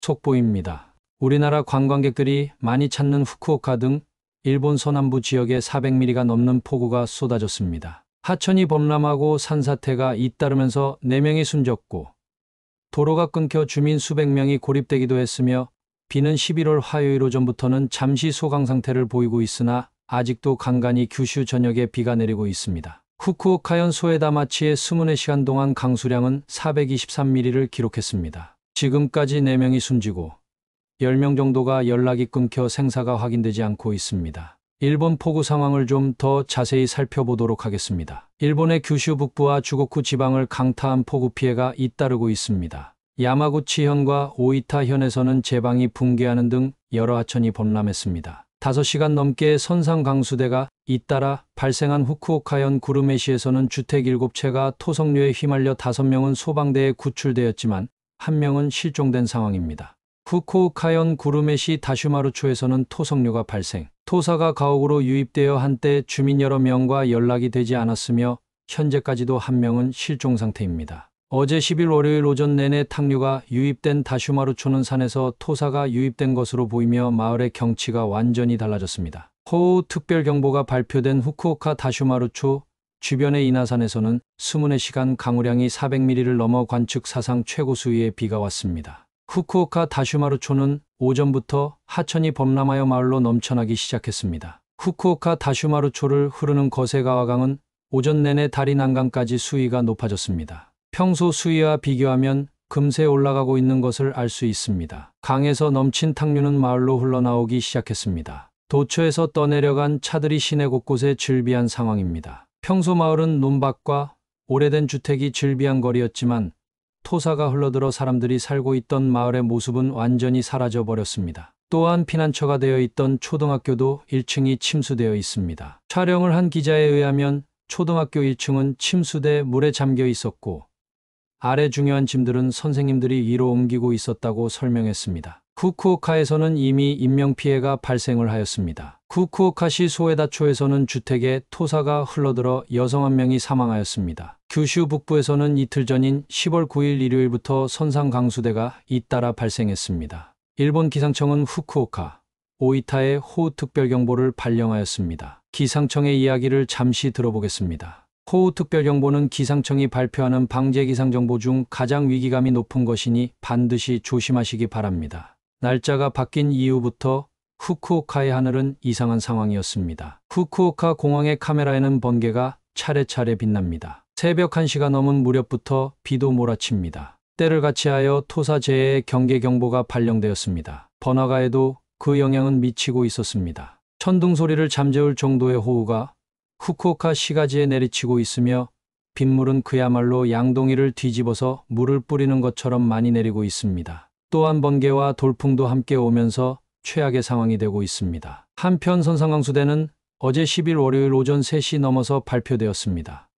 속보입니다. 우리나라 관광객들이 많이 찾는 후쿠오카 등 일본 서남부 지역에 400mm가 넘는 폭우가 쏟아졌습니다. 하천이 범람하고 산사태가 잇따르면서 4명이 숨졌고 도로가 끊겨 주민 수백 명이 고립되기도 했으며 비는 11월 화요일 오전부터는 잠시 소강 상태를 보이고 있으나 아직도 간간히 규슈 전역에 비가 내리고 있습니다. 후쿠오카현 소에다마치의 24시간 동안 강수량은 423mm를 기록했습니다. 지금까지 4명이 숨지고 10명 정도가 연락이 끊겨 생사가 확인되지 않고 있습니다. 일본 폭우 상황을 좀 더 자세히 살펴보도록 하겠습니다. 일본의 규슈 북부와 주고쿠 지방을 강타한 폭우 피해가 잇따르고 있습니다. 야마구치현과 오이타현에서는 제방이 붕괴하는 등 여러 하천이 범람했습니다. 5시간 넘게 선상 강수대가 잇따라 발생한 후쿠오카현 구르메시에서는 주택 7채가 토성류에 휘말려 5명은 소방대에 구출되었지만 한 명은 실종된 상황입니다. 후쿠오카현 구르메시 다슈마루초에서는 토성류가 발생, 토사가 가옥으로 유입되어 한때 주민 여러 명과 연락이 되지 않았으며 현재까지도 한 명은 실종 상태입니다. 어제 10일 월요일 오전 내내 탕류가 유입된 다슈마루초는 산에서 토사가 유입된 것으로 보이며 마을의 경치가 완전히 달라졌습니다. 호우 특별경보가 발표된 후쿠오카 다슈마루초 주변의 인하산에서는 24시간 강우량이 400mm를 넘어 관측 사상 최고 수위의 비가 왔습니다. 후쿠오카 다슈마루초는 오전부터 하천이 범람하여 마을로 넘쳐나기 시작했습니다. 후쿠오카 다슈마루초를 흐르는 거세가와강은 오전 내내 다리 난강까지 수위가 높아졌습니다. 평소 수위와 비교하면 금세 올라가고 있는 것을 알 수 있습니다. 강에서 넘친 탕류는 마을로 흘러나오기 시작했습니다. 도처에서 떠내려간 차들이 시내 곳곳에 즐비한 상황입니다. 평소 마을은 논밭과 오래된 주택이 즐비한 거리였지만 토사가 흘러들어 사람들이 살고 있던 마을의 모습은 완전히 사라져 버렸습니다. 또한 피난처가 되어 있던 초등학교도 1층이 침수되어 있습니다. 촬영을 한 기자에 의하면 초등학교 1층은 침수돼 물에 잠겨 있었고 아래 중요한 짐들은 선생님들이 위로 옮기고 있었다고 설명했습니다. 쿠쿠오카에서는 이미 인명피해가 발생을 하였습니다. 쿠쿠오카시 소에다초에서는 주택에 토사가 흘러들어 여성 한 명이 사망하였습니다. 규슈 북부에서는 이틀 전인 10월 9일 일요일부터 선상 강수대가 잇따라 발생했습니다. 일본 기상청은 후쿠오카, 오이타에 호우특별경보를 발령하였습니다. 기상청의 이야기를 잠시 들어보겠습니다. 호우특별경보는 기상청이 발표하는 방재기상정보 중 가장 위기감이 높은 것이니 반드시 조심하시기 바랍니다. 날짜가 바뀐 이후부터 후쿠오카의 하늘은 이상한 상황이었습니다. 후쿠오카 공항의 카메라에는 번개가 차례차례 빛납니다. 새벽 1시가 넘은 무렵부터 비도 몰아칩니다. 때를 같이하여 토사재해의 경계경보가 발령되었습니다. 번화가에도 그 영향은 미치고 있었습니다. 천둥 소리를 잠재울 정도의 호우가 후쿠오카 시가지에 내리치고 있으며 빗물은 그야말로 양동이를 뒤집어서 물을 뿌리는 것처럼 많이 내리고 있습니다. 또한 번개와 돌풍도 함께 오면서 최악의 상황이 되고 있습니다. 한편 선상강수대는 어제 10일 월요일 오전 3시 넘어서 발표되었습니다.